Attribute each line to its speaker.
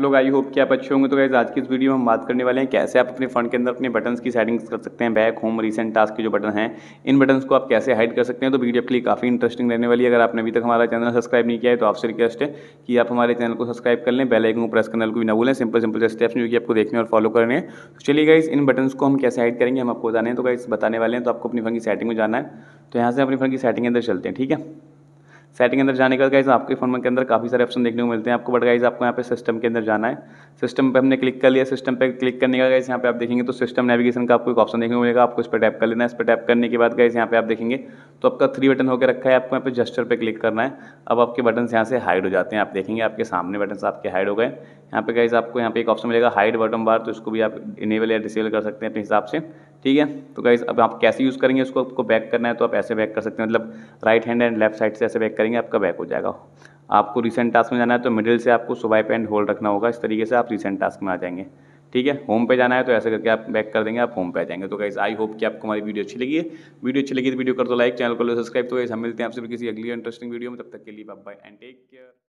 Speaker 1: लोग I hope कि आप अच्छे होंगे तो गाइज़ आज की इस वीडियो में हम बात करने वाले हैं कैसे आप अपने फ़ंड के अंदर अपने बटन्स की सेटिंग्स कर सकते हैं बैक होम रीसेंट टास्क के जो बटन हैं इन बटन्स को आप कैसे हाइड कर सकते हैं तो वीडियो आपके लिए काफ़ी इंटरेस्टिंग रहने वाली है अगर आपने अभी तक हमारा चैनल सब्सक्राइब नहीं किया है तो आपसे रिक्वेस्ट है कि आप हमारे चैनल को सब्सक्राइब कर लें बेलाइक को प्रेस करने को भी ना भूलें सिंपल सिंपल स्टेप्स जो कि आपको देखने और फॉलो करने हैं तो चलिए गाइज इन बटन्स को हम कैसे हाइड करेंगे हम आपको बताने तो गाइस बताने वाले हैं तो आपको अपनी फ़ोन की सेटिंग में जाना है तो यहाँ से अपनी फ़ोन की सेटिंग के अंदर चलते हैं ठीक है सेटिंग के अंदर जाने के बाद गाइज आपके फोन के अंदर काफ़ी सारे ऑप्शन देखने को मिलते हैं आपको बट गाइज आपको यहाँ पे सिस्टम के अंदर जाना है सिस्टम पे हमने क्लिक कर लिया सिस्टम पे क्लिक करने का गाइज यहाँ पे आप देखेंगे तो सिस्टम नेविगेशन का आपको एक ऑप्शन देखने को मिलेगा आपको इस पर टैप कर लेना है इस पर टैप करने के बाद गाइज यहाँ पे आप देखेंगे तो आपका थ्री बटन होकर रखा है आपको यहाँ पे जस्टर पर क्लिक करना है अब आपके बटन यहाँ से हाइड हो जाते हैं आप देखेंगे आपके सामने बटन आपके हाइड हो गए यहाँ पे गाइज आपको यहाँ पे एक ऑप्शन मिलेगा हाइड बटन बार तो इसको भी आप इनेबल या डिसेबल कर सकते हैं अपने हिसाब से ठीक है तो गाइज अब आप कैसे यूज़ करेंगे उसको आपको बैक करना है तो आप ऐसे बैक कर सकते हैं मतलब right hand and left side से ऐसे बैक करेंगे आपका बैक हो जाएगा आपको रिसेंट टास्क में जाना है तो मिडिल से आपको स्वाइप एंड होल्ड रखना होगा इस तरीके से आप रिसेंट टास्क में आ जाएंगे ठीक है होम पे जाना है तो ऐसे करके आप बैक कर देंगे आप होम पे आ जाएंगे तो गाइज आई होप कि आपको हमारी वीडियो अच्छी लगी है वीडियो अच्छी लगी तो वीडियो कर दो लाइक चैनल को सब्सक्राइब तो गाइज हम मिलते हैं आपसे किसी अगली इंटरेस्टिंग वीडियो में तब तक के लिए बाय एंड टेक केयर